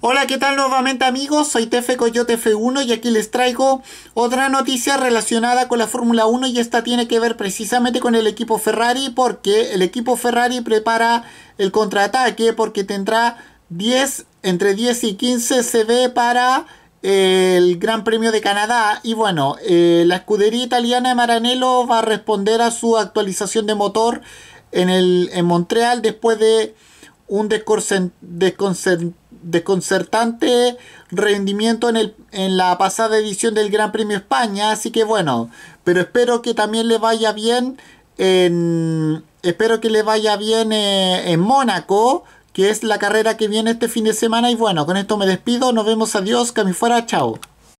Hola, ¿qué tal nuevamente amigos? Soy Tefe Coyote F1 y aquí les traigo otra noticia relacionada con la Fórmula 1 y esta tiene que ver precisamente con el equipo Ferrari porque el equipo Ferrari prepara el contraataque porque tendrá 10, entre 10 y 15 CB para eh, el Gran Premio de Canadá y bueno, eh, la escudería italiana de Maranello va a responder a su actualización de motor en, el, en Montreal después de un desconcentrado desconcertante rendimiento en, el, en la pasada edición del Gran Premio España, así que bueno, pero espero que también le vaya bien en, espero que le vaya bien eh, en Mónaco, que es la carrera que viene este fin de semana y bueno, con esto me despido, nos vemos, adiós, que a fuera, chao.